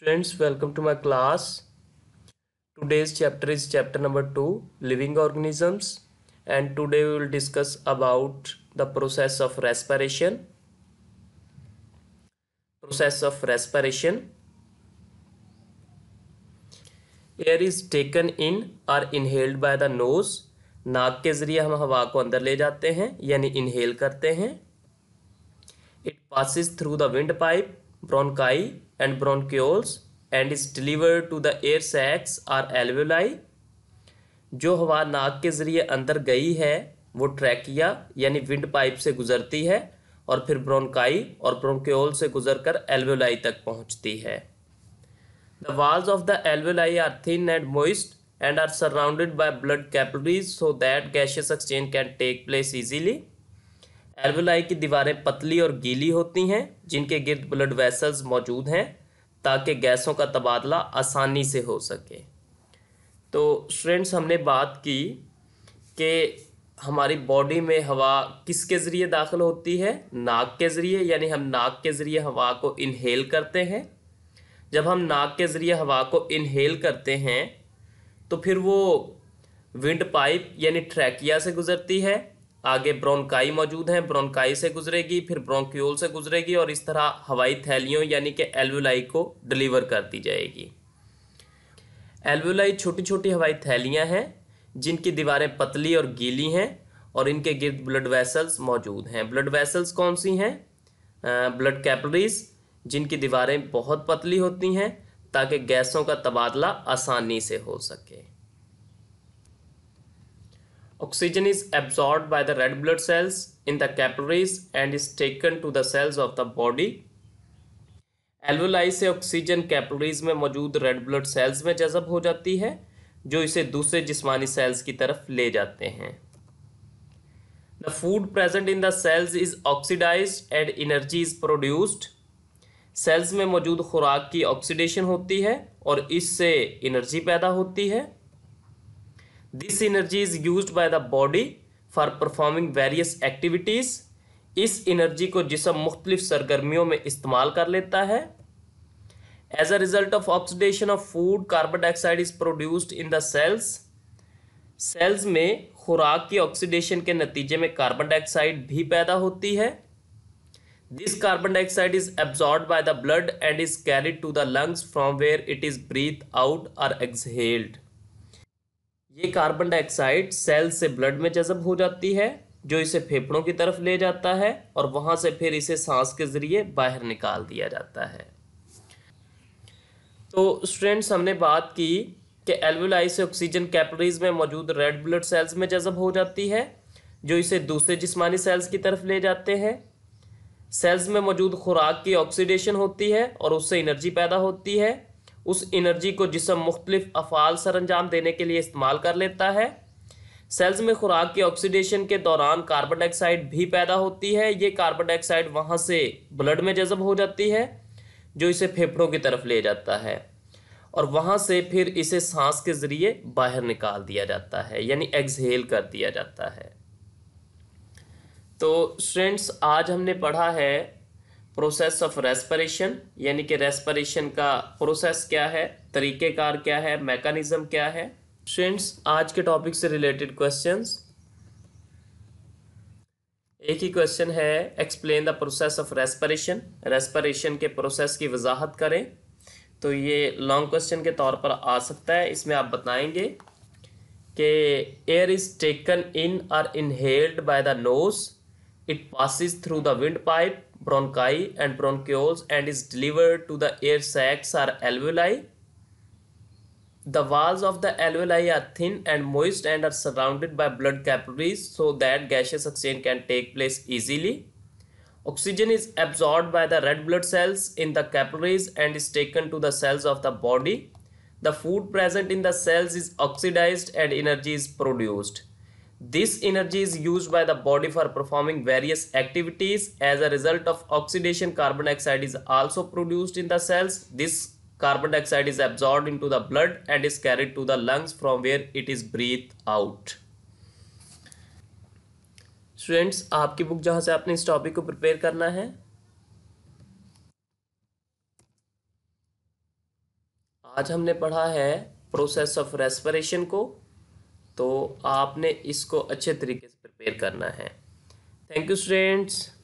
Friends, welcome to my class. Today's chapter is chapter number 2, Living Organisms. And today we will discuss about the process of respiration. Process of respiration. Air is taken in or inhaled by the nose नाक के जरिए हम हवा को अंदर ले जाते हैं यानी इनहेल करते हैं it passes through the wind pipe bronchi and bronchioles and is deliver to the air sacs or alveoli जो हवा नाक के जरिए अंदर गई है वो ट्रैकिया यानी विंड पाइप से गुजरती है और फिर ब्रोंकाई और ब्रोंक्योल से गुजरकर एल्वेलाई तक पहुंचती है The walls of the alveoli are thin and moist and are surrounded by blood capillaries so that gaseous exchange can take place easily. Alveoli की दीवारें पतली और गीली होती हैं जिनके गिर्द ब्लड वेसल्स मौजूद हैं ताकि गैसों का तबादला आसानी से हो सके तो स्टूडेंट्स हमने बात की कि हमारी बॉडी में हवा किसके ज़रिए दाखिल होती है नाक के ज़रिए यानी हम नाक के ज़रिए हवा को इनहेल करते हैं जब हम नाक के ज़रिए हवा को इनहेल करते हैं तो फिर वो विंड पाइप यानी ट्रैकिया से गुजरती है आगे ब्रोंकाई मौजूद हैं ब्रोंकाई से गुजरेगी फिर ब्रोंक्यूल से गुजरेगी और इस तरह हवाई थैलियों यानी कि एल्वुलाई को डिलीवर कर दी जाएगी एल्वुलाई छोटी छोटी हवाई थैलियाँ हैं जिनकी दीवारें पतली और गीली हैं और इनके गिर्द ब्लड वेसल्स मौजूद हैं ब्लड वेसल्स कौन सी हैं ब्लड कैपलरीज जिनकी दीवारें बहुत पतली होती हैं ताकि गैसों का तबादला आसानी से हो सके oxygen is absorb by the red blood cells in the capillaries and is taken to the cells of the body alveoli से ऑक्सीजन कैपलरीज में मौजूद रेड ब्लड सेल्स में जजब हो जाती है जो इसे दूसरे जिस्मानी सेल्स की तरफ ले जाते हैं the food present in the cells is oxidise and energy is produced cells में मौजूद खुराक की ऑक्सीडेशन होती है और इससे एनर्जी पैदा होती है this energy is use by the body for performing various activities इस एनर्जी को जिसम मुख्तलिफ सरगर्मियों में इस्तेमाल कर लेता है as a result of oxidation of food carbon dioxide is produced in the cells cells में खुराक की ऑक्सीडेशन के नतीजे में कार्बन डाइऑक्साइड भी पैदा होती है this carbon dioxide is absorb by the blood and is carried to the lungs from where it is breathe out or exhaled ये कार्बन डाइऑक्साइड सेल से ब्लड में जजब हो जाती है जो इसे फेफड़ों की तरफ ले जाता है और वहाँ से फिर इसे सांस के जरिए बाहर निकाल दिया जाता है तो स्टूडेंट्स हमने बात की कि एल्वुलाई से ऑक्सीजन कैपलरीज में मौजूद रेड ब्लड सेल्स में जजब हो जाती है जो इसे दूसरे जिस्मानी सेल्स की तरफ ले जाते हैं सेल्स में मौजूद खुराक की ऑक्सीडेशन होती है और उससे एनर्जी पैदा होती है उस एनर्जी को जिसम मुख्तलिफ अफ़ाल सर अंजाम देने के लिए इस्तेमाल कर लेता है सेल्स में खुराक की ऑक्सीडेशन के दौरान कार्बन डाइऑक्साइड भी पैदा होती है ये कार्बन डाइऑक्साइड वहाँ से ब्लड में जज़ब हो जाती है जो इसे फेफड़ों की तरफ ले जाता है और वहाँ से फिर इसे सांस के ज़रिए बाहर निकाल दिया जाता है यानी एक्सहेल कर दिया जाता है तो स्टूडेंट्स आज हमने पढ़ा है प्रोसेस ऑफ रेस्परेशन यानी कि रेस्परेशन का प्रोसेस क्या है तरीक़ेकार क्या है मैकेनिज़्म क्या है स्टूडेंट्स आज के टॉपिक से रिलेटेड क्वेश्चंस एक ही क्वेश्चन है explain the process of respiration respiration के प्रोसेस की वजाहत करें तो ये लॉन्ग क्वेश्चन के तौर पर आ सकता है इसमें आप बताएंगे कि air is taken in or inhaled by the nose It passes through the windpipe, bronchi, and bronchioles and is delivered to the air sacs or alveoli. The walls of the alveoli are thin and moist and are surrounded by blood capillaries so that gaseous exchange can take place easily. Oxygen is absorbed by the red blood cells in the capillaries and is taken to the cells of the body. The food present in the cells is oxidized and energy is produced. This energy is used by the body for performing various activities. As a result of oxidation, carbon dioxide is also produced in the cells. This carbon dioxide is absorbed into the blood and is carried to the lungs from where it is breathed out. Students आपकी book जहाँ से आपने इस topic को prepare करना है आज हमने पढ़ा है प्रोसेस ऑफ रेस्पिरेशन को तो आपने इसको अच्छे तरीके से प्रिपेयर करना है थैंक यू स्टूडेंट्स